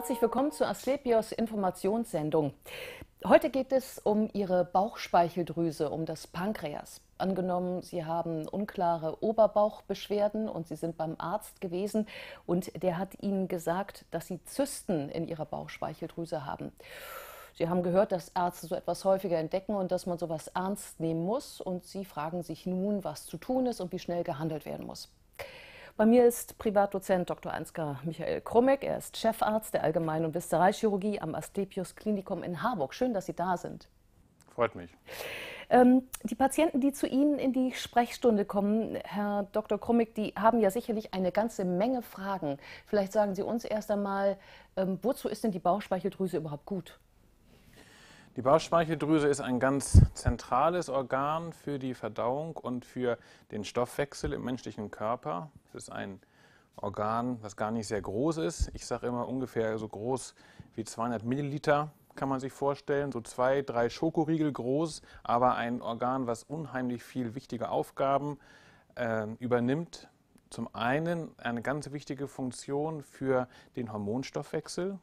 herzlich willkommen zur Asklepios Informationssendung. Heute geht es um Ihre Bauchspeicheldrüse, um das Pankreas. Angenommen, Sie haben unklare Oberbauchbeschwerden und Sie sind beim Arzt gewesen und der hat Ihnen gesagt, dass Sie Zysten in Ihrer Bauchspeicheldrüse haben. Sie haben gehört, dass Ärzte so etwas häufiger entdecken und dass man sowas ernst nehmen muss. Und Sie fragen sich nun, was zu tun ist und wie schnell gehandelt werden muss. Bei mir ist Privatdozent Dr. Ansgar Michael Krummeck. Er ist Chefarzt der Allgemeinen und Viszeralchirurgie am Asklepios Klinikum in Harburg. Schön, dass Sie da sind. Freut mich. Ähm, die Patienten, die zu Ihnen in die Sprechstunde kommen, Herr Dr. Krummeck, die haben ja sicherlich eine ganze Menge Fragen. Vielleicht sagen Sie uns erst einmal, ähm, wozu ist denn die Bauchspeicheldrüse überhaupt gut? Die Bauchspeicheldrüse ist ein ganz zentrales Organ für die Verdauung und für den Stoffwechsel im menschlichen Körper. Es ist ein Organ, das gar nicht sehr groß ist. Ich sage immer ungefähr so groß wie 200 Milliliter kann man sich vorstellen, so zwei, drei Schokoriegel groß, aber ein Organ, was unheimlich viel wichtige Aufgaben äh, übernimmt. Zum einen eine ganz wichtige Funktion für den Hormonstoffwechsel,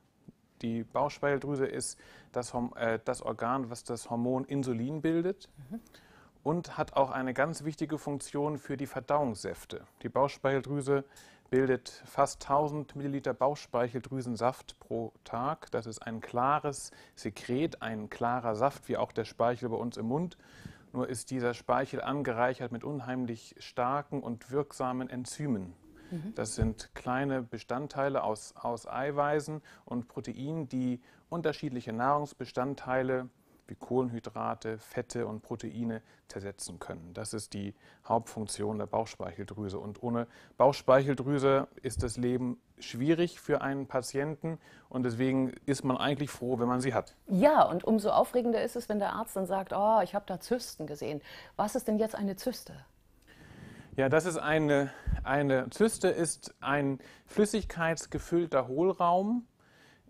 die Bauchspeicheldrüse ist das, äh, das, Organ, was das Hormon Insulin bildet mhm. und hat auch eine ganz wichtige Funktion für die Verdauungssäfte. Die Bauchspeicheldrüse bildet fast 1000 Milliliter Bauchspeicheldrüsensaft pro Tag. Das ist ein klares Sekret, ein klarer Saft, wie auch der Speichel bei uns im Mund. Nur ist dieser Speichel angereichert mit unheimlich starken und wirksamen Enzymen. Das sind kleine Bestandteile aus, aus Eiweißen und Proteinen, die unterschiedliche Nahrungsbestandteile wie Kohlenhydrate, Fette und Proteine zersetzen können. Das ist die Hauptfunktion der Bauchspeicheldrüse. Und ohne Bauchspeicheldrüse ist das Leben schwierig für einen Patienten und deswegen ist man eigentlich froh, wenn man sie hat. Ja, und umso aufregender ist es, wenn der Arzt dann sagt, oh, ich habe da Zysten gesehen. Was ist denn jetzt eine Zyste? Ja, das ist eine, eine Zyste, ist ein flüssigkeitsgefüllter Hohlraum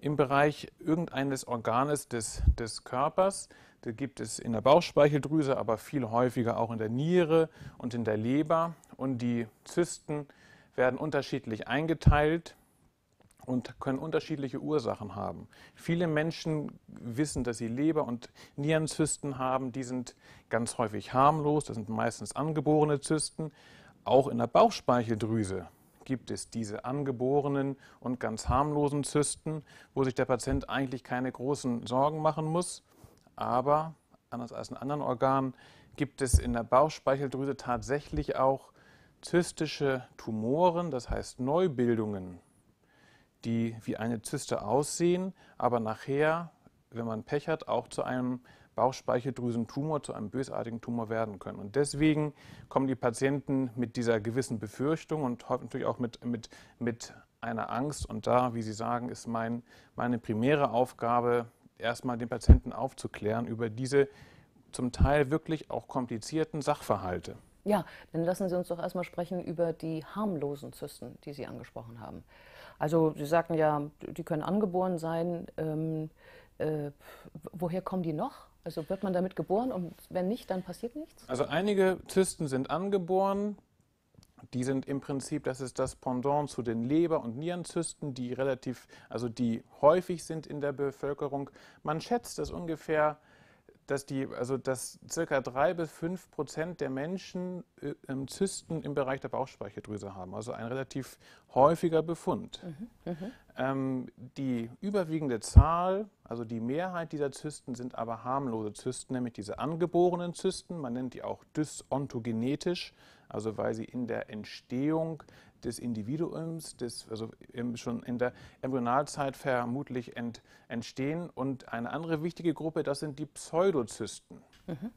im Bereich irgendeines Organes des, des Körpers. Da gibt es in der Bauchspeicheldrüse, aber viel häufiger auch in der Niere und in der Leber. Und die Zysten werden unterschiedlich eingeteilt und können unterschiedliche Ursachen haben. Viele Menschen wissen, dass sie Leber- und Nierenzysten haben. Die sind ganz häufig harmlos. Das sind meistens angeborene Zysten. Auch in der Bauchspeicheldrüse gibt es diese angeborenen und ganz harmlosen Zysten, wo sich der Patient eigentlich keine großen Sorgen machen muss. Aber anders als in anderen Organen gibt es in der Bauchspeicheldrüse tatsächlich auch zystische Tumoren, das heißt Neubildungen die wie eine Zyste aussehen, aber nachher, wenn man Pech hat, auch zu einem Bauchspeicheldrüsentumor, zu einem bösartigen Tumor werden können. Und deswegen kommen die Patienten mit dieser gewissen Befürchtung und natürlich auch mit, mit, mit einer Angst. Und da, wie Sie sagen, ist mein, meine primäre Aufgabe, erstmal den Patienten aufzuklären über diese zum Teil wirklich auch komplizierten Sachverhalte. Ja, dann lassen Sie uns doch erstmal sprechen über die harmlosen Zysten, die Sie angesprochen haben. Also Sie sagten ja, die können angeboren sein. Ähm, äh, woher kommen die noch? Also wird man damit geboren und wenn nicht, dann passiert nichts? Also einige Zysten sind angeboren. Die sind im Prinzip, das ist das Pendant zu den Leber- und Nierenzysten, die relativ, also die häufig sind in der Bevölkerung. Man schätzt, dass ungefähr dass die, also dass circa drei bis fünf Prozent der Menschen äh, ähm, Zysten im Bereich der Bauchspeicheldrüse haben, also ein relativ häufiger Befund. Mhm. Mhm. Ähm, die überwiegende Zahl, also die Mehrheit dieser Zysten sind aber harmlose Zysten, nämlich diese angeborenen Zysten. Man nennt die auch dysontogenetisch, also weil sie in der Entstehung des Individuums, des, also schon in der Embryonalzeit vermutlich ent, entstehen. Und eine andere wichtige Gruppe, das sind die Pseudozysten. Mhm.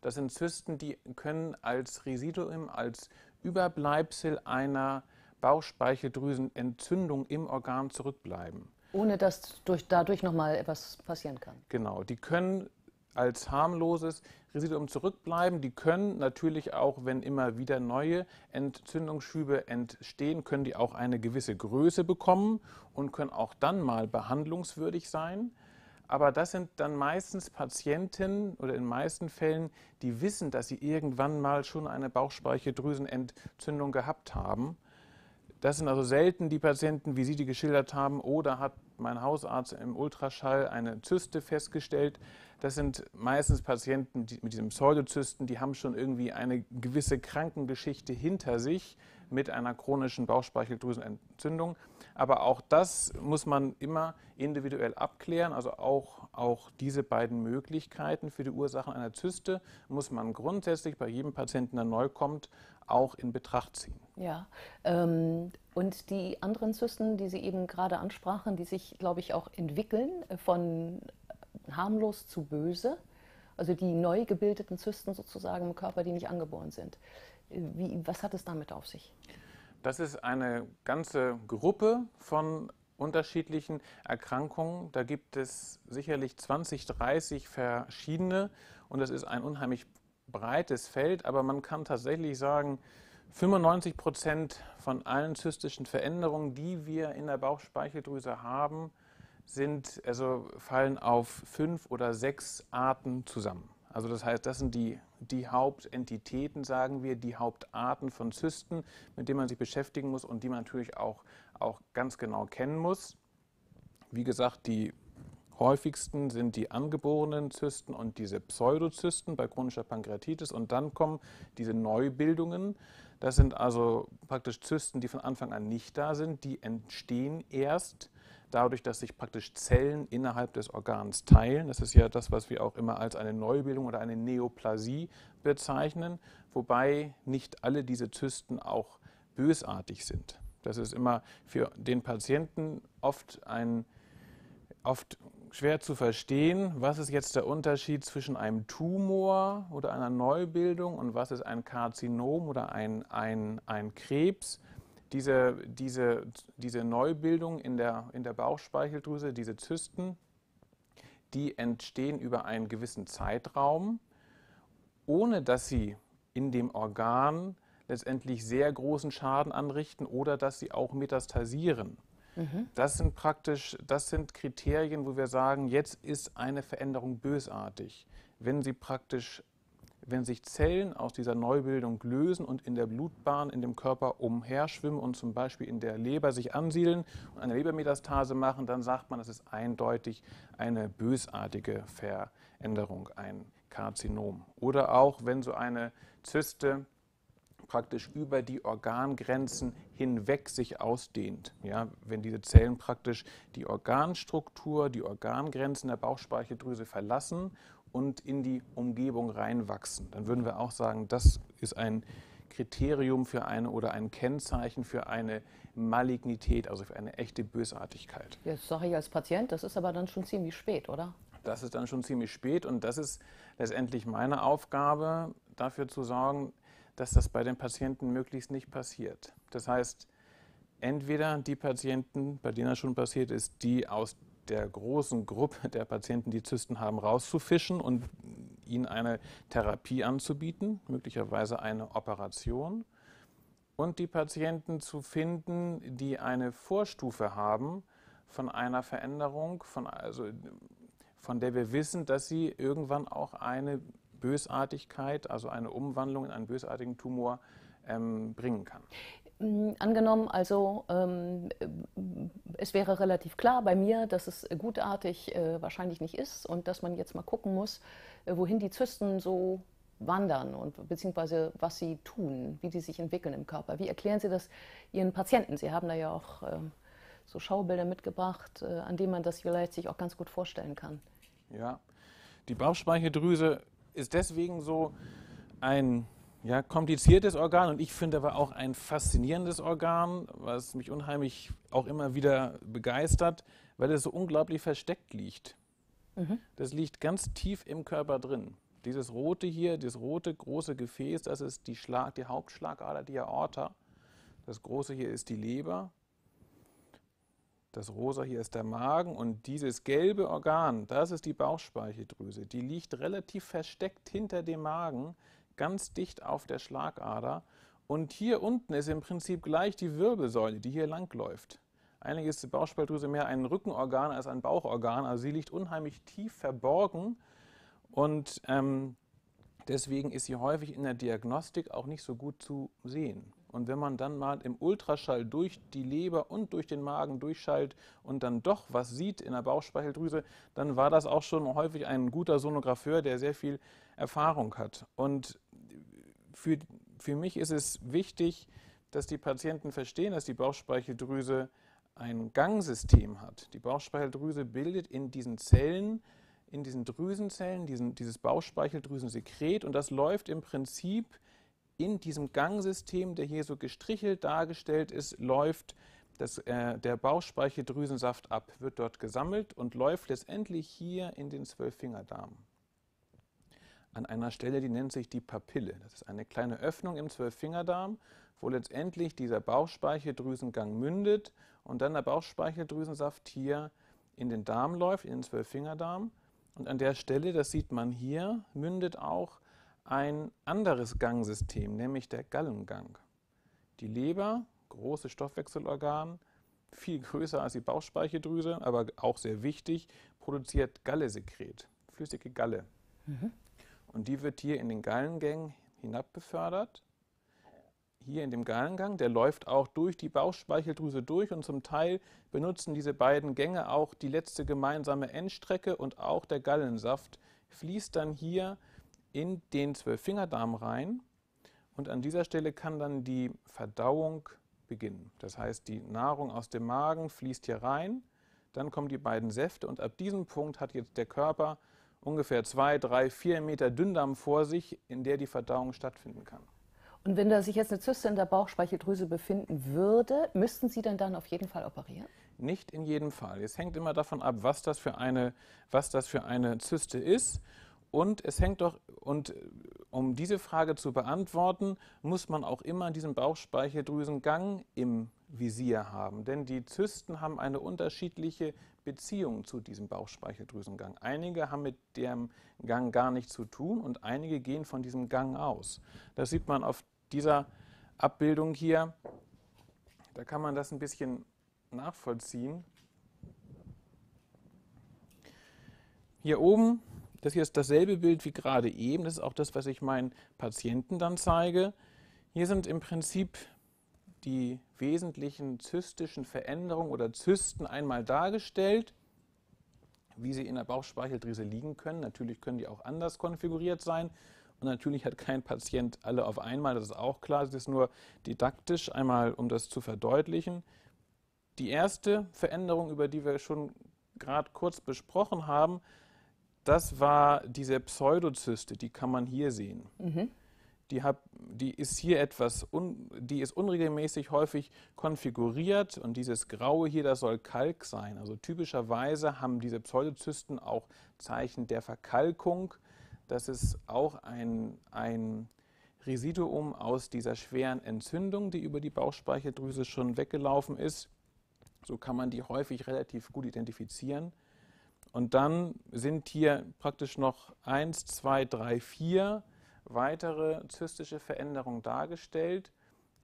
Das sind Zysten, die können als Residuum, als Überbleibsel einer Bauchspeicheldrüsenentzündung im Organ zurückbleiben. Ohne dass durch, dadurch nochmal etwas passieren kann. Genau, die können als harmloses Residuum zurückbleiben. Die können natürlich auch, wenn immer wieder neue Entzündungsschübe entstehen, können die auch eine gewisse Größe bekommen und können auch dann mal behandlungswürdig sein. Aber das sind dann meistens Patienten oder in meisten Fällen, die wissen, dass sie irgendwann mal schon eine Bauchspeicheldrüsenentzündung gehabt haben. Das sind also selten die Patienten, wie Sie die geschildert haben, oder hat mein Hausarzt im Ultraschall eine Zyste festgestellt. Das sind meistens Patienten die mit diesem Pseudozysten, die haben schon irgendwie eine gewisse Krankengeschichte hinter sich mit einer chronischen Bauchspeicheldrüsenentzündung. Aber auch das muss man immer individuell abklären. Also auch, auch diese beiden Möglichkeiten für die Ursachen einer Zyste muss man grundsätzlich bei jedem Patienten, der neu kommt, auch in Betracht ziehen. Ja, ähm, und die anderen Zysten, die Sie eben gerade ansprachen, die sich, glaube ich, auch entwickeln äh, von äh, harmlos zu böse, also die neu gebildeten Zysten sozusagen im Körper, die nicht angeboren sind. Wie, was hat es damit auf sich? Das ist eine ganze Gruppe von unterschiedlichen Erkrankungen. Da gibt es sicherlich 20, 30 verschiedene und das ist ein unheimlich breites Feld, aber man kann tatsächlich sagen, 95 Prozent von allen zystischen Veränderungen, die wir in der Bauchspeicheldrüse haben, sind, also fallen auf fünf oder sechs Arten zusammen. Also das heißt, das sind die, die Hauptentitäten, sagen wir, die Hauptarten von Zysten, mit denen man sich beschäftigen muss und die man natürlich auch, auch ganz genau kennen muss. Wie gesagt, die häufigsten sind die angeborenen Zysten und diese Pseudozysten bei chronischer Pankreatitis. Und dann kommen diese Neubildungen. Das sind also praktisch Zysten, die von Anfang an nicht da sind. Die entstehen erst dadurch, dass sich praktisch Zellen innerhalb des Organs teilen. Das ist ja das, was wir auch immer als eine Neubildung oder eine Neoplasie bezeichnen, wobei nicht alle diese Zysten auch bösartig sind. Das ist immer für den Patienten oft ein oft schwer zu verstehen, was ist jetzt der Unterschied zwischen einem Tumor oder einer Neubildung und was ist ein Karzinom oder ein, ein, ein Krebs. Diese, diese, diese Neubildung in der, in der Bauchspeicheldrüse, diese Zysten, die entstehen über einen gewissen Zeitraum, ohne dass sie in dem Organ letztendlich sehr großen Schaden anrichten oder dass sie auch metastasieren. Mhm. Das sind praktisch, das sind Kriterien, wo wir sagen, jetzt ist eine Veränderung bösartig. Wenn sie praktisch wenn sich Zellen aus dieser Neubildung lösen und in der Blutbahn in dem Körper umherschwimmen und zum Beispiel in der Leber sich ansiedeln und eine Lebermetastase machen, dann sagt man, das ist eindeutig eine bösartige Veränderung, ein Karzinom. Oder auch, wenn so eine Zyste praktisch über die Organgrenzen hinweg sich ausdehnt. Ja, wenn diese Zellen praktisch die Organstruktur, die Organgrenzen der Bauchspeicheldrüse verlassen und in die Umgebung reinwachsen. Dann würden wir auch sagen, das ist ein Kriterium für eine oder ein Kennzeichen für eine Malignität, also für eine echte Bösartigkeit. Jetzt sage ich als Patient, das ist aber dann schon ziemlich spät, oder? Das ist dann schon ziemlich spät und das ist letztendlich meine Aufgabe, dafür zu sorgen, dass das bei den Patienten möglichst nicht passiert. Das heißt, entweder die Patienten, bei denen das schon passiert ist, die aus der großen Gruppe der Patienten, die Zysten haben, rauszufischen und ihnen eine Therapie anzubieten, möglicherweise eine Operation. Und die Patienten zu finden, die eine Vorstufe haben von einer Veränderung, von, also, von der wir wissen, dass sie irgendwann auch eine Bösartigkeit, also eine Umwandlung in einen bösartigen Tumor ähm, bringen kann? Mm, angenommen, also ähm, es wäre relativ klar bei mir, dass es gutartig äh, wahrscheinlich nicht ist und dass man jetzt mal gucken muss, äh, wohin die Zysten so wandern und beziehungsweise was sie tun, wie sie sich entwickeln im Körper. Wie erklären Sie das Ihren Patienten? Sie haben da ja auch äh, so Schaubilder mitgebracht, äh, an denen man das vielleicht sich auch ganz gut vorstellen kann. Ja, die Bauchspeicheldrüse ist deswegen so ein ja, kompliziertes Organ und ich finde aber auch ein faszinierendes Organ, was mich unheimlich auch immer wieder begeistert, weil es so unglaublich versteckt liegt. Mhm. Das liegt ganz tief im Körper drin. Dieses rote hier, dieses rote große Gefäß, das ist die, Schlag, die Hauptschlagader, die Aorta. Das große hier ist die Leber. Das rosa hier ist der Magen und dieses gelbe Organ, das ist die Bauchspeicheldrüse. Die liegt relativ versteckt hinter dem Magen ganz dicht auf der Schlagader. Und hier unten ist im Prinzip gleich die Wirbelsäule, die hier langläuft. Eigentlich ist die Bauchspeicheldrüse mehr ein Rückenorgan als ein Bauchorgan, also sie liegt unheimlich tief verborgen und ähm, deswegen ist sie häufig in der Diagnostik auch nicht so gut zu sehen. Und wenn man dann mal im Ultraschall durch die Leber und durch den Magen durchschallt und dann doch was sieht in der Bauchspeicheldrüse, dann war das auch schon häufig ein guter Sonographeur, der sehr viel Erfahrung hat. Und für, für mich ist es wichtig, dass die Patienten verstehen, dass die Bauchspeicheldrüse ein Gangsystem hat. Die Bauchspeicheldrüse bildet in diesen Zellen, in diesen Drüsenzellen, diesen, dieses Bauchspeicheldrüsensekret und das läuft im Prinzip in diesem Gangsystem, der hier so gestrichelt dargestellt ist, läuft das, äh, der Bauchspeicheldrüsensaft ab, wird dort gesammelt und läuft letztendlich hier in den Zwölffingerdarm an einer Stelle, die nennt sich die Papille. Das ist eine kleine Öffnung im Zwölffingerdarm, wo letztendlich dieser Bauchspeicheldrüsengang mündet und dann der Bauchspeicheldrüsensaft hier in den Darm läuft, in den Zwölffingerdarm. Und an der Stelle, das sieht man hier, mündet auch ein anderes Gangsystem, nämlich der Gallengang. Die Leber, großes Stoffwechselorgan, viel größer als die Bauchspeicheldrüse, aber auch sehr wichtig, produziert Gallesekret, flüssige Galle. Mhm. Und die wird hier in den Gallengang hinabbefördert. Hier in dem Gallengang, der läuft auch durch die Bauchspeicheldrüse durch und zum Teil benutzen diese beiden Gänge auch die letzte gemeinsame Endstrecke und auch der Gallensaft fließt dann hier in den Zwölffingerdarm rein und an dieser Stelle kann dann die Verdauung beginnen. Das heißt, die Nahrung aus dem Magen fließt hier rein, dann kommen die beiden Säfte und ab diesem Punkt hat jetzt der Körper ungefähr zwei, drei, vier Meter Dünndarm vor sich, in der die Verdauung stattfinden kann. Und wenn da sich jetzt eine Zyste in der Bauchspeicheldrüse befinden würde, müssten Sie denn dann auf jeden Fall operieren? Nicht in jedem Fall. Es hängt immer davon ab, was das für eine, was das für eine Zyste ist. Und es hängt doch, und äh, um diese Frage zu beantworten, muss man auch immer diesen Bauchspeicheldrüsengang im Visier haben. Denn die Zysten haben eine unterschiedliche Beziehung zu diesem Bauchspeicheldrüsengang. Einige haben mit dem Gang gar nichts zu tun und einige gehen von diesem Gang aus. Das sieht man auf dieser Abbildung hier. Da kann man das ein bisschen nachvollziehen. Hier oben, das hier ist dasselbe Bild wie gerade eben. Das ist auch das, was ich meinen Patienten dann zeige. Hier sind im Prinzip die wesentlichen zystischen Veränderungen oder Zysten einmal dargestellt, wie sie in der Bauchspeicheldrüse liegen können. Natürlich können die auch anders konfiguriert sein. Und natürlich hat kein Patient alle auf einmal, das ist auch klar. Es ist nur didaktisch einmal, um das zu verdeutlichen. Die erste Veränderung, über die wir schon gerade kurz besprochen haben, das war diese Pseudozyste, die kann man hier sehen. Mhm die, hab, die ist hier etwas, un, die ist unregelmäßig häufig konfiguriert und dieses Graue hier, das soll Kalk sein. Also typischerweise haben diese Pseudozysten auch Zeichen der Verkalkung. Das ist auch ein, ein Residuum aus dieser schweren Entzündung, die über die Bauchspeicheldrüse schon weggelaufen ist. So kann man die häufig relativ gut identifizieren. Und dann sind hier praktisch noch 1, 2, 3, 4 weitere zystische Veränderungen dargestellt,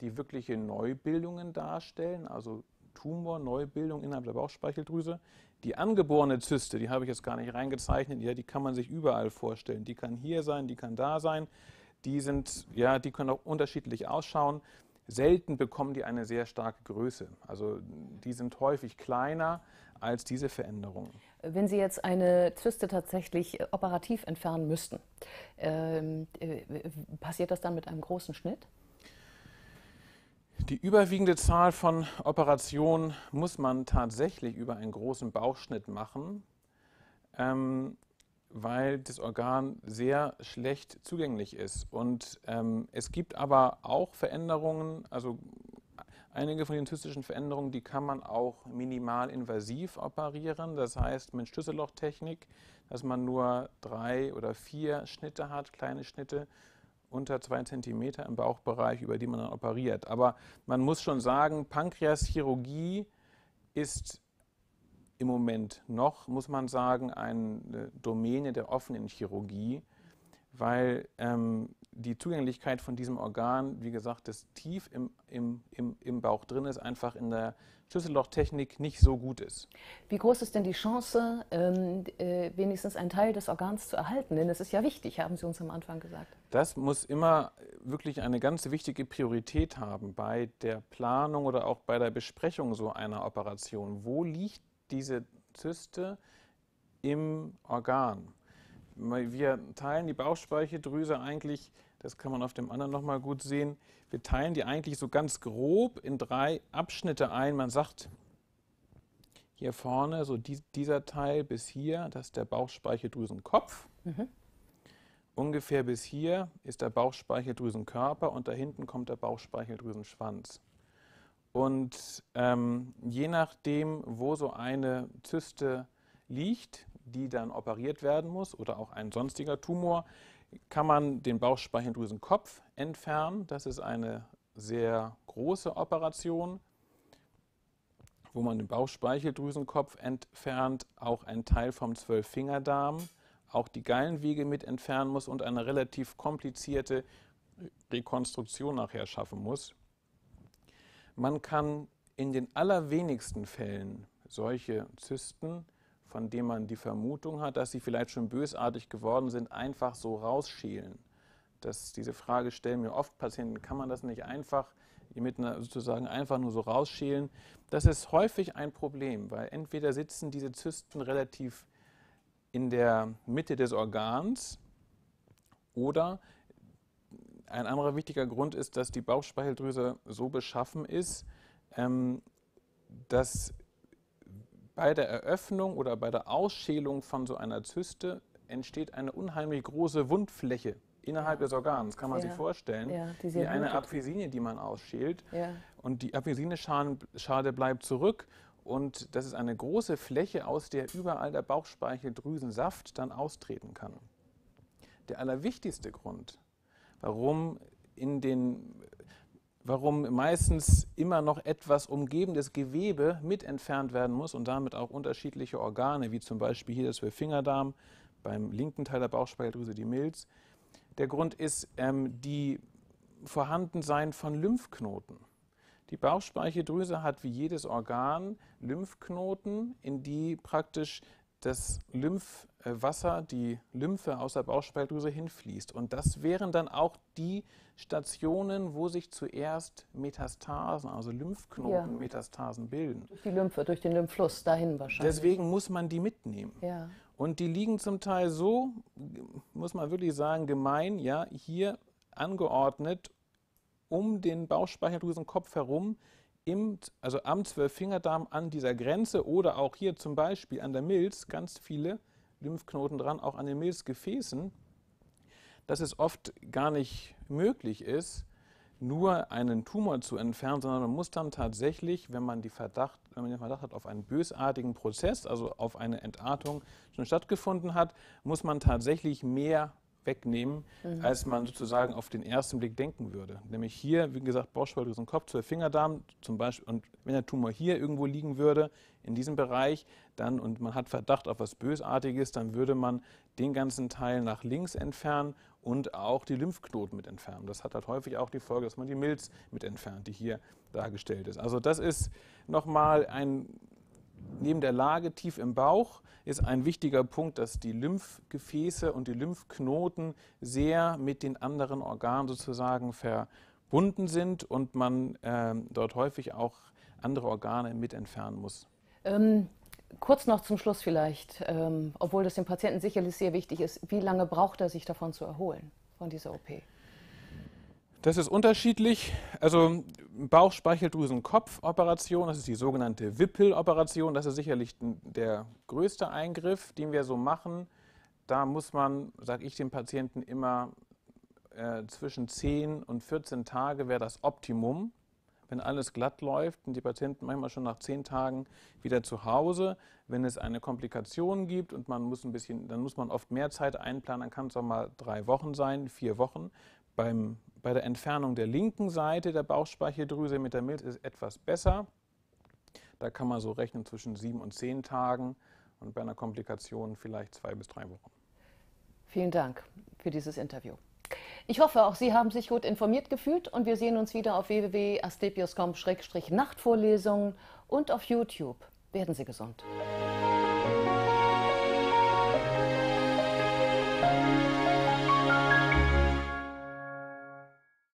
die wirkliche Neubildungen darstellen, also Tumor, Neubildung innerhalb der Bauchspeicheldrüse. Die angeborene Zyste, die habe ich jetzt gar nicht reingezeichnet, ja, die kann man sich überall vorstellen. Die kann hier sein, die kann da sein. Die sind, ja, die können auch unterschiedlich ausschauen. Selten bekommen die eine sehr starke Größe. Also die sind häufig kleiner als diese Veränderungen. Wenn Sie jetzt eine Zyste tatsächlich äh, operativ entfernen müssten, ähm, äh, passiert das dann mit einem großen Schnitt? Die überwiegende Zahl von Operationen muss man tatsächlich über einen großen Bauchschnitt machen, ähm, weil das Organ sehr schlecht zugänglich ist. Und ähm, es gibt aber auch Veränderungen, also Einige von den zystischen Veränderungen, die kann man auch minimal invasiv operieren. Das heißt mit Schlüssellochtechnik, dass man nur drei oder vier Schnitte hat, kleine Schnitte unter zwei Zentimeter im Bauchbereich, über die man dann operiert. Aber man muss schon sagen, Pankreaschirurgie ist im Moment noch, muss man sagen, eine Domäne der offenen Chirurgie weil ähm, die Zugänglichkeit von diesem Organ, wie gesagt, das tief im, im, im, im Bauch drin ist, einfach in der Schlüssellochtechnik nicht so gut ist. Wie groß ist denn die Chance, ähm, äh, wenigstens einen Teil des Organs zu erhalten? Denn das ist ja wichtig, haben Sie uns am Anfang gesagt. Das muss immer wirklich eine ganz wichtige Priorität haben bei der Planung oder auch bei der Besprechung so einer Operation. Wo liegt diese Zyste im Organ? wir teilen die Bauchspeicheldrüse eigentlich, das kann man auf dem anderen nochmal gut sehen, wir teilen die eigentlich so ganz grob in drei Abschnitte ein. Man sagt hier vorne, so die, dieser Teil bis hier, das ist der Bauchspeicheldrüsenkopf. Mhm. Ungefähr bis hier ist der Bauchspeicheldrüsenkörper und da hinten kommt der Bauchspeicheldrüsenschwanz. Und ähm, je nachdem, wo so eine Zyste liegt, die dann operiert werden muss oder auch ein sonstiger Tumor, kann man den Bauchspeicheldrüsenkopf entfernen. Das ist eine sehr große Operation, wo man den Bauchspeicheldrüsenkopf entfernt, auch einen Teil vom Zwölffingerdarm, auch die Gallenwege mit entfernen muss und eine relativ komplizierte Rekonstruktion nachher schaffen muss. Man kann in den allerwenigsten Fällen solche Zysten von dem man die Vermutung hat, dass sie vielleicht schon bösartig geworden sind, einfach so rausschälen? Das, diese Frage stellen mir oft Patienten, kann man das nicht einfach mit einer, sozusagen einfach nur so rausschälen? Das ist häufig ein Problem, weil entweder sitzen diese Zysten relativ in der Mitte des Organs oder ein anderer wichtiger Grund ist, dass die Bauchspeicheldrüse so beschaffen ist, ähm, dass bei der Eröffnung oder bei der Ausschälung von so einer Zyste entsteht eine unheimlich große Wundfläche innerhalb ja. des Organs, kann man ja. sich vorstellen, ja, wie eine blutet. Apfelsine, die man ausschält. Und die Apfelsineschale bleibt zurück und das ist eine große Fläche, aus der überall der Bauchspeicheldrüsensaft dann austreten kann. Der allerwichtigste Grund, warum in den warum meistens immer noch etwas umgebendes Gewebe mit entfernt werden muss und damit auch unterschiedliche Organe, wie zum Beispiel hier das Fingerdarm, beim linken Teil der Bauchspeicheldrüse die Milz. Der Grund ist ähm, die Vorhandensein von Lymphknoten. Die Bauchspeicheldrüse hat wie jedes Organ Lymphknoten, in die praktisch das Lymph äh, Wasser, die Lymphe aus der Bauchspeicheldrüse hinfließt. Und das wären dann auch die Stationen, wo sich zuerst Metastasen, also Lymphknoten, ja. Metastasen bilden. Durch die Lymphe, durch den Lymphfluss dahin wahrscheinlich. Deswegen muss man die mitnehmen. Ja. Und die liegen zum Teil so, muss man wirklich sagen, gemein, ja, hier angeordnet um den Bauchspeicheldrüsenkopf herum, im, also am Zwölffingerdarm an dieser Grenze oder auch hier zum Beispiel an der Milz ganz viele Lymphknoten dran, auch an den Milzgefäßen, dass es oft gar nicht möglich ist, nur einen Tumor zu entfernen, sondern man muss dann tatsächlich, wenn man, Verdacht, wenn man den Verdacht hat auf einen bösartigen Prozess, also auf eine Entartung schon stattgefunden hat, muss man tatsächlich mehr wegnehmen, mhm. als man sozusagen auf den ersten Blick denken würde. Nämlich hier, wie gesagt, Bauchspeicheldrüsen, Kopf, Zwölffingerdarm zum Beispiel. Und wenn der Tumor hier irgendwo liegen würde, in diesem Bereich, dann und man hat Verdacht auf was Bösartiges, dann würde man den ganzen Teil nach links entfernen und auch die Lymphknoten mit entfernen. Das hat halt häufig auch die Folge, dass man die Milz mit entfernt, die hier dargestellt ist. Also das ist nochmal ein Neben der Lage tief im Bauch ist ein wichtiger Punkt, dass die Lymphgefäße und die Lymphknoten sehr mit den anderen Organen sozusagen verbunden sind und man ähm, dort häufig auch andere Organe mit entfernen muss. Ähm, kurz noch zum Schluss vielleicht, ähm, obwohl das dem Patienten sicherlich sehr wichtig ist, wie lange braucht er sich davon zu erholen, von dieser OP? Das ist unterschiedlich. Also bauchspeicheldrüsen operation das ist die sogenannte Wippel-Operation. Das ist sicherlich der größte Eingriff, den wir so machen. Da muss man, sage ich dem Patienten immer, äh, zwischen 10 und 14 Tage wäre das Optimum. Wenn alles glatt läuft, sind die Patienten manchmal schon nach 10 Tagen wieder zu Hause. Wenn es eine Komplikation gibt und man muss ein bisschen, dann muss man oft mehr Zeit einplanen, dann kann es auch mal drei Wochen sein, vier Wochen. Beim, bei der Entfernung der linken Seite der Bauchspeicheldrüse mit der Milz ist etwas besser. Da kann man so rechnen zwischen sieben und zehn Tagen und bei einer Komplikation vielleicht zwei bis drei Wochen. Vielen Dank für dieses Interview. Ich hoffe, auch Sie haben sich gut informiert gefühlt und wir sehen uns wieder auf www.asklepios.com-nachtvorlesungen und auf YouTube. Werden Sie gesund.